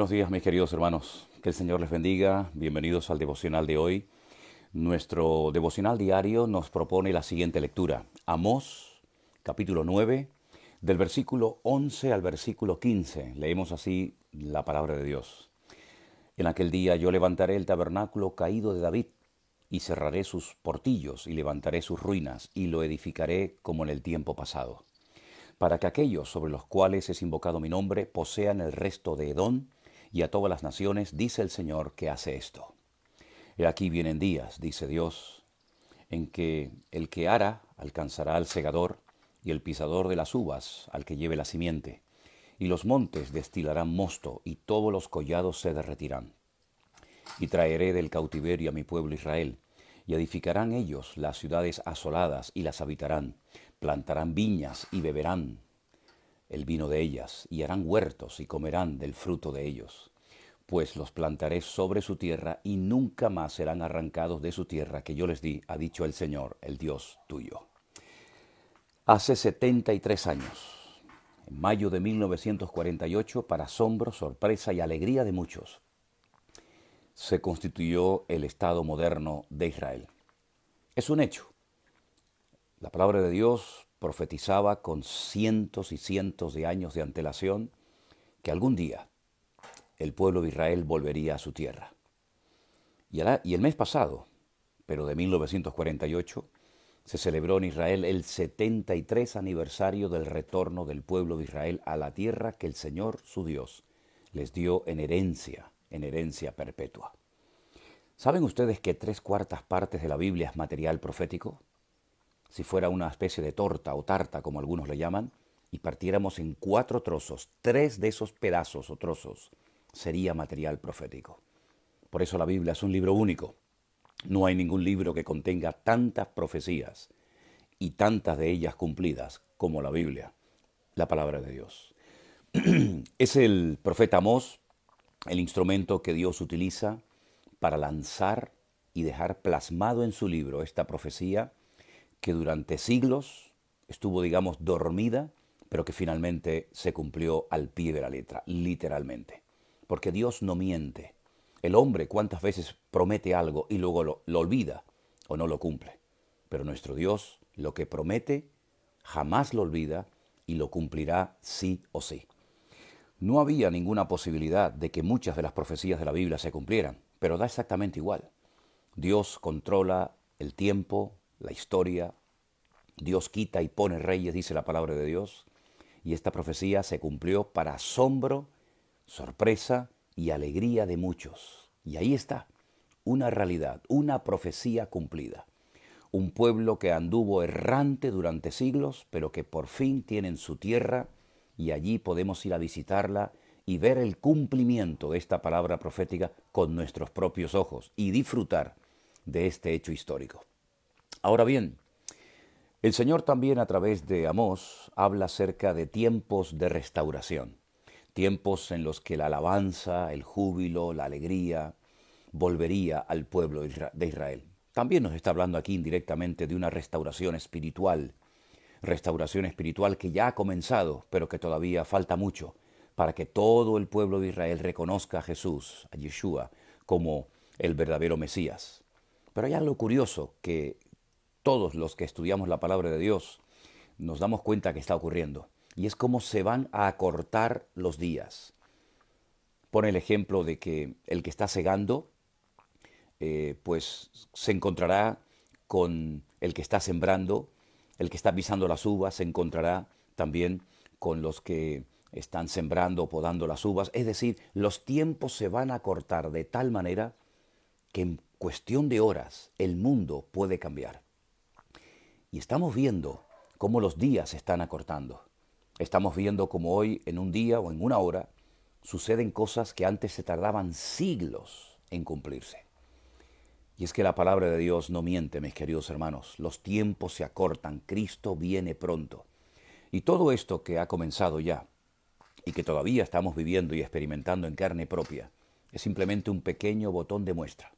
buenos días mis queridos hermanos. Que el Señor les bendiga. Bienvenidos al devocional de hoy. Nuestro devocional diario nos propone la siguiente lectura. Amós, capítulo 9, del versículo 11 al versículo 15. Leemos así la palabra de Dios. En aquel día yo levantaré el tabernáculo caído de David y cerraré sus portillos y levantaré sus ruinas y lo edificaré como en el tiempo pasado para que aquellos sobre los cuales es invocado mi nombre posean el resto de Edón y a todas las naciones, dice el Señor que hace esto. He aquí vienen días, dice Dios, en que el que ara alcanzará al segador y el pisador de las uvas al que lleve la simiente, y los montes destilarán mosto y todos los collados se derretirán. Y traeré del cautiverio a mi pueblo Israel, y edificarán ellos las ciudades asoladas y las habitarán, plantarán viñas y beberán el vino de ellas, y harán huertos y comerán del fruto de ellos. Pues los plantaré sobre su tierra y nunca más serán arrancados de su tierra que yo les di, ha dicho el Señor, el Dios tuyo. Hace 73 años, en mayo de 1948, para asombro, sorpresa y alegría de muchos, se constituyó el Estado moderno de Israel. Es un hecho. La palabra de Dios profetizaba con cientos y cientos de años de antelación que algún día el pueblo de Israel volvería a su tierra. Y el mes pasado, pero de 1948, se celebró en Israel el 73 aniversario del retorno del pueblo de Israel a la tierra que el Señor, su Dios, les dio en herencia, en herencia perpetua. ¿Saben ustedes que tres cuartas partes de la Biblia es material profético? si fuera una especie de torta o tarta, como algunos le llaman, y partiéramos en cuatro trozos, tres de esos pedazos o trozos, sería material profético. Por eso la Biblia es un libro único. No hay ningún libro que contenga tantas profecías y tantas de ellas cumplidas como la Biblia, la palabra de Dios. es el profeta Amós el instrumento que Dios utiliza para lanzar y dejar plasmado en su libro esta profecía que durante siglos estuvo, digamos, dormida, pero que finalmente se cumplió al pie de la letra, literalmente. Porque Dios no miente. El hombre cuántas veces promete algo y luego lo, olvida o no lo cumple. Pero nuestro Dios lo que promete jamás lo olvida y lo cumplirá sí o sí. No había ninguna posibilidad de que muchas de las profecías de la Biblia se cumplieran, pero da exactamente igual. Dios controla el tiempo, la historia. Dios quita y pone reyes, dice la palabra de Dios. Y esta profecía se cumplió para asombro, sorpresa y alegría de muchos. Y ahí está, una realidad, una profecía cumplida. Un pueblo que anduvo errante durante siglos, pero que por fin tienen su tierra y allí podemos ir a visitarla y ver el cumplimiento de esta palabra profética con nuestros propios ojos y disfrutar de este hecho histórico. Ahora bien, el Señor también a través de Amós habla acerca de tiempos de restauración, tiempos en los que la alabanza, el júbilo, la alegría volvería al pueblo de Israel. También nos está hablando aquí indirectamente de una restauración espiritual, restauración espiritual que ya ha comenzado, pero que todavía falta mucho para que todo el pueblo de Israel reconozca a Jesús, a Yeshua, como el verdadero Mesías. Pero hay algo curioso que todos los que estudiamos la palabra de Dios, nos damos cuenta que está ocurriendo. Y es como se van a acortar los días. Pone el ejemplo de que el que está cegando, eh, pues se encontrará con el que está sembrando, el que está pisando las uvas, se encontrará también con los que están sembrando o podando las uvas. Es decir, los tiempos se van a acortar de tal manera que en cuestión de horas el mundo puede cambiar. Y estamos viendo cómo los días se están acortando. Estamos viendo cómo hoy, en un día o en una hora, suceden cosas que antes se tardaban siglos en cumplirse. Y es que la palabra de Dios no miente, mis queridos hermanos. Los tiempos se acortan, Cristo viene pronto. Y todo esto que ha comenzado ya y que todavía estamos viviendo y experimentando en carne propia, es simplemente un pequeño botón de muestra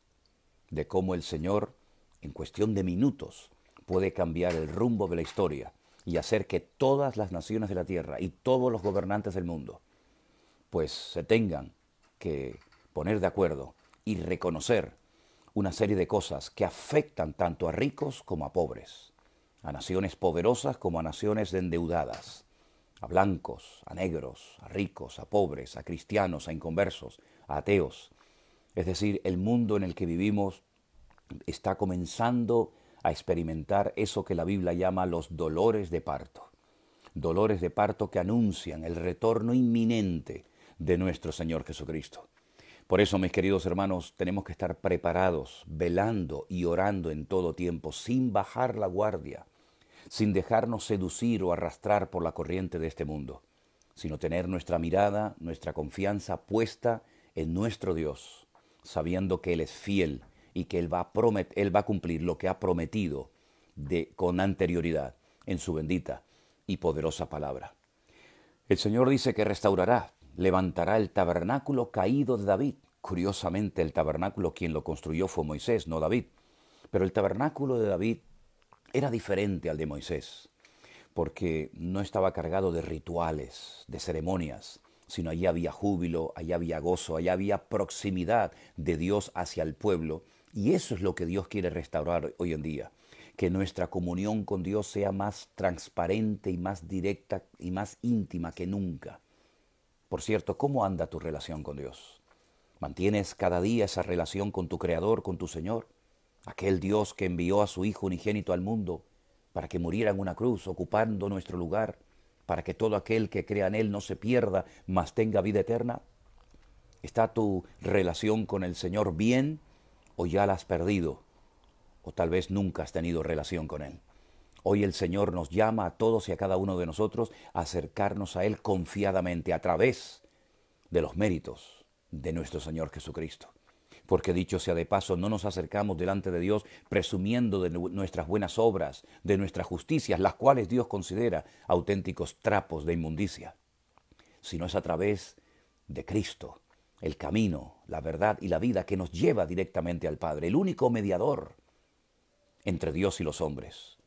de cómo el Señor, en cuestión de minutos, puede cambiar el rumbo de la historia y hacer que todas las naciones de la tierra y todos los gobernantes del mundo pues se tengan que poner de acuerdo y reconocer una serie de cosas que afectan tanto a ricos como a pobres, a naciones poderosas como a naciones endeudadas, a blancos, a negros, a ricos, a pobres, a cristianos, a inconversos, a ateos. Es decir, el mundo en el que vivimos está comenzando a experimentar eso que la Biblia llama los dolores de parto. Dolores de parto que anuncian el retorno inminente de nuestro Señor Jesucristo. Por eso, mis queridos hermanos, tenemos que estar preparados, velando y orando en todo tiempo, sin bajar la guardia, sin dejarnos seducir o arrastrar por la corriente de este mundo, sino tener nuestra mirada, nuestra confianza puesta en nuestro Dios, sabiendo que Él es fiel y que Él va a, él va a cumplir lo que ha prometido de, con anterioridad en su bendita y poderosa palabra. El Señor dice que restaurará, levantará el tabernáculo caído de David. Curiosamente, el tabernáculo quien lo construyó fue Moisés, no David. Pero el tabernáculo de David era diferente al de Moisés, porque no estaba cargado de rituales, de ceremonias, sino allí había júbilo, allí había gozo, allí había proximidad de Dios hacia el pueblo y eso es lo que Dios quiere restaurar hoy en día, que nuestra comunión con Dios sea más transparente y más directa y más íntima que nunca. Por cierto, ¿cómo anda tu relación con Dios? ¿Mantienes cada día esa relación con tu Creador, con tu Señor? Aquel Dios que envió a su Hijo unigénito al mundo para que muriera en una cruz, ocupando nuestro lugar, para que todo aquel que crea en Él no se pierda, mas tenga vida eterna. ¿Está tu relación con el Señor bien? o ya la has perdido, o tal vez nunca has tenido relación con Él. Hoy el Señor nos llama a todos y a cada uno de nosotros a acercarnos a Él confiadamente a través de los méritos de nuestro Señor Jesucristo. Porque dicho sea de paso, no nos acercamos delante de Dios presumiendo de nuestras buenas obras, de nuestras justicias, las cuales Dios considera auténticos trapos de inmundicia, sino es a través de Cristo, el camino, la verdad y la vida que nos lleva directamente al Padre, el único mediador entre Dios y los hombres,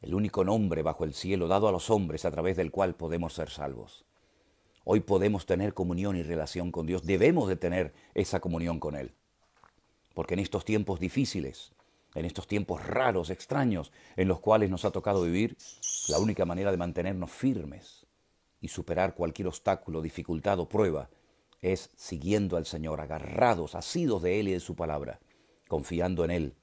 el único nombre bajo el cielo dado a los hombres a través del cual podemos ser salvos. Hoy podemos tener comunión y relación con Dios, debemos de tener esa comunión con Él, porque en estos tiempos difíciles, en estos tiempos raros, extraños, en los cuales nos ha tocado vivir, la única manera de mantenernos firmes y superar cualquier obstáculo, dificultad o prueba es siguiendo al Señor, agarrados, asidos de Él y de su palabra, confiando en Él,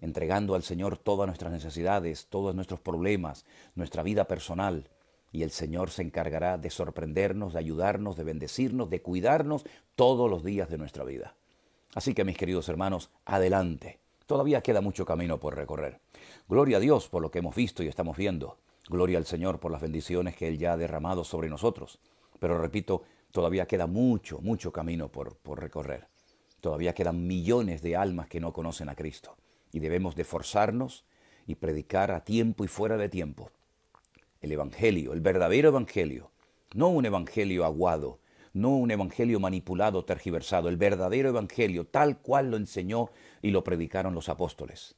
entregando al Señor todas nuestras necesidades, todos nuestros problemas, nuestra vida personal. Y el Señor se encargará de sorprendernos, de ayudarnos, de bendecirnos, de cuidarnos todos los días de nuestra vida. Así que mis queridos hermanos, adelante. Todavía queda mucho camino por recorrer. Gloria a Dios por lo que hemos visto y estamos viendo. Gloria al Señor por las bendiciones que Él ya ha derramado sobre nosotros. Pero repito, todavía queda mucho, mucho camino por, por recorrer. Todavía quedan millones de almas que no conocen a Cristo y debemos de forzarnos y predicar a tiempo y fuera de tiempo el Evangelio, el verdadero Evangelio, no un Evangelio aguado, no un Evangelio manipulado, tergiversado, el verdadero Evangelio tal cual lo enseñó y lo predicaron los apóstoles.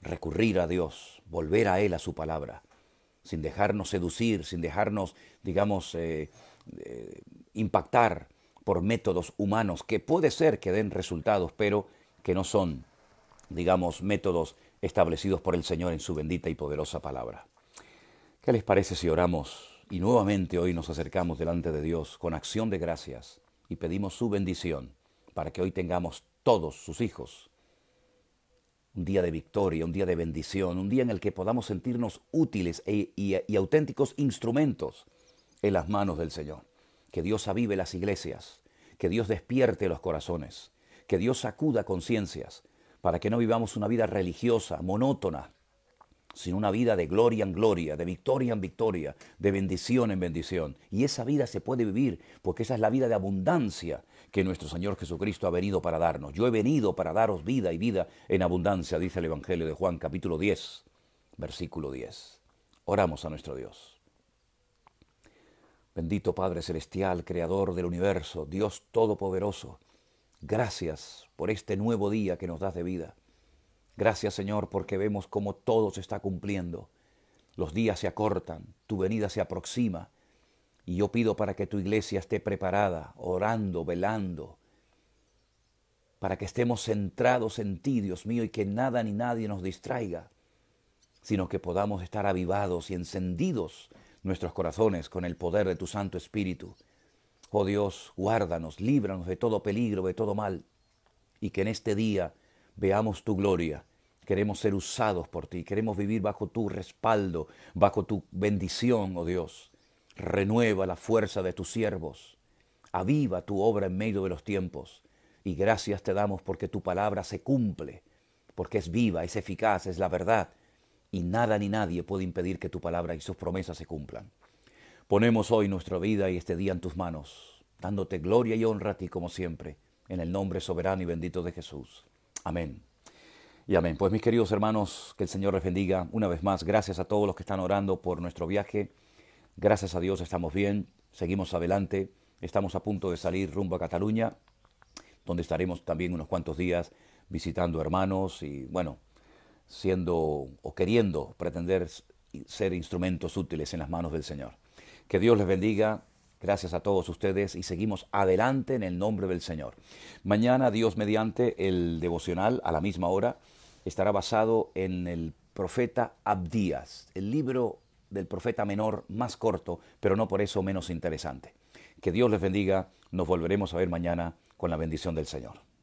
Recurrir a Dios, volver a Él, a su palabra, sin dejarnos seducir, sin dejarnos, digamos, eh, eh, impactar por métodos humanos que puede ser que den resultados, pero que no son, digamos, métodos establecidos por el Señor en su bendita y poderosa palabra. ¿Qué les parece si oramos y nuevamente hoy nos acercamos delante de Dios con acción de gracias y pedimos su bendición para que hoy tengamos todos sus hijos un día de victoria, un día de bendición, un día en el que podamos sentirnos útiles e, y, y auténticos instrumentos en las manos del Señor. Que Dios avive las iglesias, que Dios despierte los corazones, que Dios sacuda conciencias, para que no vivamos una vida religiosa, monótona, sino una vida de gloria en gloria, de victoria en victoria, de bendición en bendición. Y esa vida se puede vivir porque esa es la vida de abundancia que nuestro Señor Jesucristo ha venido para darnos. Yo he venido para daros vida y vida en abundancia, dice el Evangelio de Juan capítulo 10, versículo 10. Oramos a nuestro Dios. Bendito Padre Celestial, Creador del universo, Dios Todopoderoso, gracias por este nuevo día que nos das de vida. Gracias Señor porque vemos cómo todo se está cumpliendo. Los días se acortan, tu venida se aproxima. Y yo pido para que tu iglesia esté preparada, orando, velando, para que estemos centrados en ti, Dios mío, y que nada ni nadie nos distraiga, sino que podamos estar avivados y encendidos nuestros corazones con el poder de tu Santo Espíritu. Oh Dios, guárdanos, líbranos de todo peligro, de todo mal, y que en este día veamos tu gloria. Queremos ser usados por ti, queremos vivir bajo tu respaldo, bajo tu bendición, oh Dios. Renueva la fuerza de tus siervos, aviva tu obra en medio de los tiempos. Y gracias te damos porque tu palabra se cumple, porque es viva, es eficaz, es la verdad. Y nada ni nadie puede impedir que tu palabra y sus promesas se cumplan. Ponemos hoy nuestra vida y este día en tus manos, dándote gloria y honra a ti como siempre, en el nombre soberano y bendito de Jesús. Amén. Y amén. Pues mis queridos hermanos, que el Señor les bendiga una vez más. Gracias a todos los que están orando por nuestro viaje. Gracias a Dios estamos bien, seguimos adelante. Estamos a punto de salir rumbo a Cataluña, donde estaremos también unos cuantos días visitando hermanos y bueno, siendo o queriendo pretender ser instrumentos útiles en las manos del Señor. Que Dios les bendiga, Gracias a todos ustedes y seguimos adelante en el nombre del Señor. Mañana, Dios mediante el devocional a la misma hora, estará basado en el profeta Abdías, el libro del profeta menor más corto, pero no por eso menos interesante. Que Dios les bendiga, nos volveremos a ver mañana con la bendición del Señor.